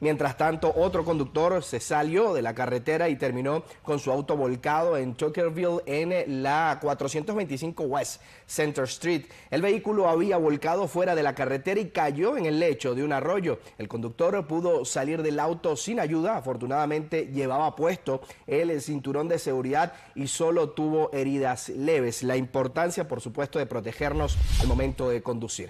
Mientras tanto, otro conductor se salió de la carretera y terminó con su auto volcado en Tuckerville en la 425 West Center Street. El vehículo había volcado fuera de la carretera y cayó en el lecho de un arroyo. El conductor pudo salir del auto sin ayuda. Afortunadamente llevaba puesto el cinturón de seguridad y solo tuvo heridas leves. La importancia, por supuesto, de protegernos al momento de conducir.